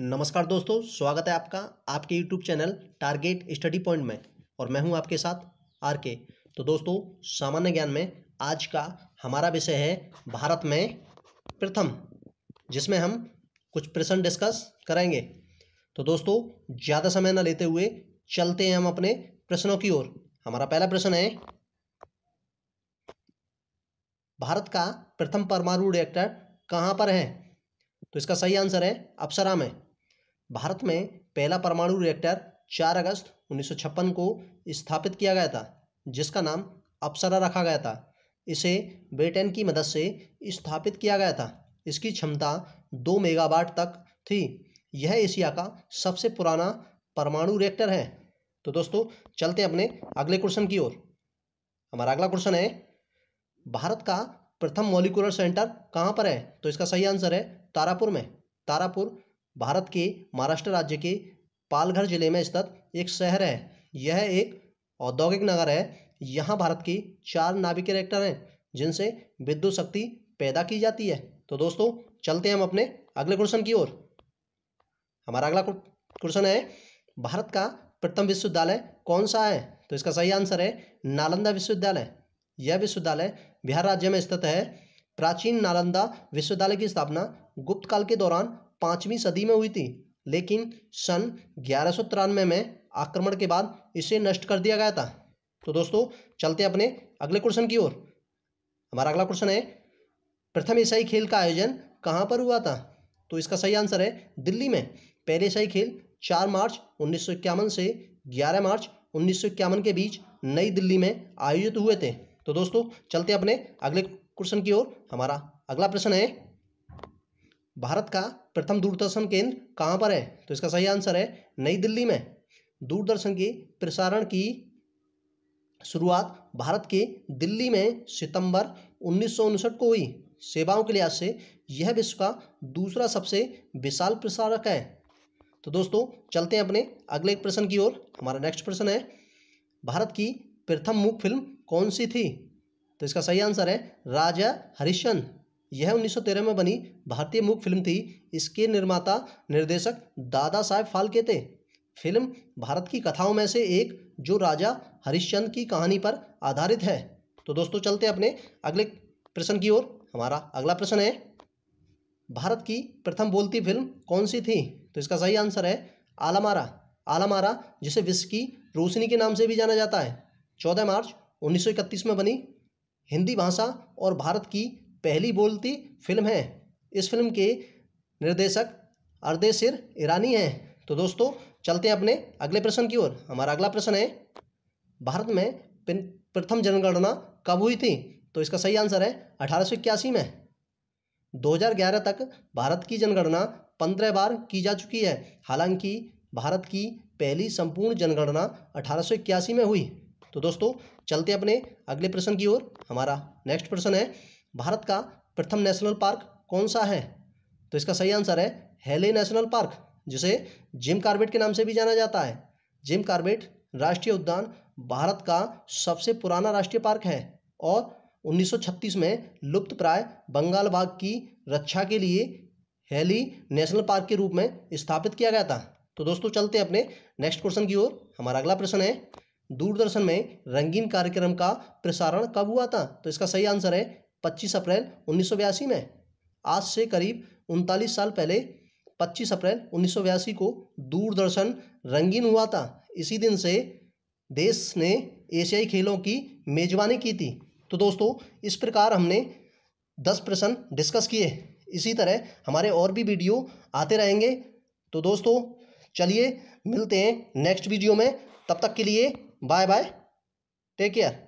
नमस्कार दोस्तों स्वागत है आपका आपके YouTube channel target study point में और मैं हूं आपके साथ आर के तो दोस्तों सामान्य ज्ञान में आज का हमारा विषय है भारत में प्रथम जिसमें हम कुछ प्रश्न डिस्कस करेंगे तो दोस्तों ज़्यादा समय ना लेते हुए चलते हैं हम अपने प्रश्नों की ओर हमारा पहला प्रश्न है भारत का प्रथम परमाणु रिएक्टर कहाँ पर है तो इसका सही आंसर है अप्सरा में भारत में पहला परमाणु रिएक्टर 4 अगस्त 1956 को स्थापित किया गया था जिसका नाम अप्सरा रखा गया था इसे ब्रिटेन की मदद से स्थापित किया गया था इसकी क्षमता दो मेगावाट तक थी यह एशिया का सबसे पुराना परमाणु रिएक्टर है तो दोस्तों चलते हैं अपने अगले क्वेश्चन की ओर हमारा अगला क्वेश्चन है भारत का प्रथम मोलिकुलर सेंटर कहाँ पर है तो इसका सही आंसर है तारापुर में तारापुर भारत के महाराष्ट्र राज्य के पालघर जिले में स्थित एक शहर है यह एक औद्योगिक नगर है यहाँ भारत की चार नाभिकीय रिएक्टर हैं जिनसे विद्युत शक्ति पैदा की जाती है तो दोस्तों चलते हैं हम अपने अगले क्वेश्चन की ओर हमारा अगला क्वेश्चन है भारत का प्रथम विश्वविद्यालय कौन सा है तो इसका सही आंसर है नालंदा विश्वविद्यालय यह विश्वविद्यालय बिहार राज्य में स्थित है प्राचीन नालंदा विश्वविद्यालय की स्थापना गुप्त काल के दौरान पाँचवीं सदी में हुई थी लेकिन सन ग्यारह में आक्रमण के बाद इसे नष्ट कर दिया गया था तो दोस्तों चलते अपने अगले क्वेश्चन की ओर हमारा अगला क्वेश्चन है प्रथम ईसाई खेल का आयोजन कहाँ पर हुआ था तो इसका सही आंसर है दिल्ली में पहले ईसाई खेल 4 मार्च उन्नीस से 11 मार्च उन्नीस के बीच नई दिल्ली में आयोजित हुए थे तो दोस्तों चलते अपने अगले क्वेश्चन की ओर हमारा अगला प्रश्न है भारत का प्रथम दूरदर्शन केंद्र कहाँ पर है तो इसका सही आंसर है नई दिल्ली में दूरदर्शन के प्रसारण की शुरुआत भारत के दिल्ली में सितंबर उन्नीस को हुई सेवाओं के लिहाज से यह विश्व का दूसरा सबसे विशाल प्रसारक है तो दोस्तों चलते हैं अपने अगले प्रश्न की ओर हमारा नेक्स्ट प्रश्न है भारत की प्रथम मुख्य फिल्म कौन सी थी तो इसका सही आंसर है राजा हरिश्चंद यह 1913 में बनी भारतीय मूक फिल्म थी इसके निर्माता निर्देशक दादा साहेब फाल्के थे फिल्म भारत की कथाओं में से एक जो राजा हरिश्चंद की कहानी पर आधारित है तो दोस्तों चलते अपने अगले प्रश्न की ओर हमारा अगला प्रश्न है भारत की प्रथम बोलती फिल्म कौन सी थी तो इसका सही आंसर है आलमारा आलमारा जिसे विश्व की रोशनी के नाम से भी जाना जाता है चौदह मार्च 1931 में बनी हिंदी भाषा और भारत की पहली बोलती फिल्म है इस फिल्म के निर्देशक अर्दे सिर ईरानी हैं तो दोस्तों चलते हैं अपने अगले प्रश्न की ओर हमारा अगला प्रश्न है भारत में प्रथम जनगणना कब हुई थी तो इसका सही आंसर है अठारह में 2011 तक भारत की जनगणना पंद्रह बार की जा चुकी है हालांकि भारत की पहली संपूर्ण जनगणना अठारह में हुई तो दोस्तों चलते अपने अगले प्रश्न की ओर हमारा नेक्स्ट प्रश्न है भारत का प्रथम नेशनल पार्क कौन सा है तो इसका सही आंसर है हेले नेशनल पार्क जिसे जिम कार्बेट के नाम से भी जाना जाता है जिम कार्बेट राष्ट्रीय उद्यान भारत का सबसे पुराना राष्ट्रीय पार्क है और 1936 में लुप्त प्राय बंगाल बाघ की रक्षा के लिए हेली नेशनल पार्क के रूप में स्थापित किया गया था तो दोस्तों चलते हैं अपने नेक्स्ट क्वेश्चन की ओर हमारा अगला प्रश्न है दूरदर्शन में रंगीन कार्यक्रम का प्रसारण कब हुआ था तो इसका सही आंसर है 25 अप्रैल उन्नीस में आज से करीब उनतालीस साल पहले 25 अप्रैल उन्नीस को दूरदर्शन रंगीन हुआ था इसी दिन से देश ने एशियाई खेलों की मेजबानी की थी तो दोस्तों इस प्रकार हमने 10 प्रश्न डिस्कस किए इसी तरह हमारे और भी वीडियो आते रहेंगे तो दोस्तों चलिए मिलते हैं नेक्स्ट वीडियो में तब तक के लिए बाय बाय टेक केयर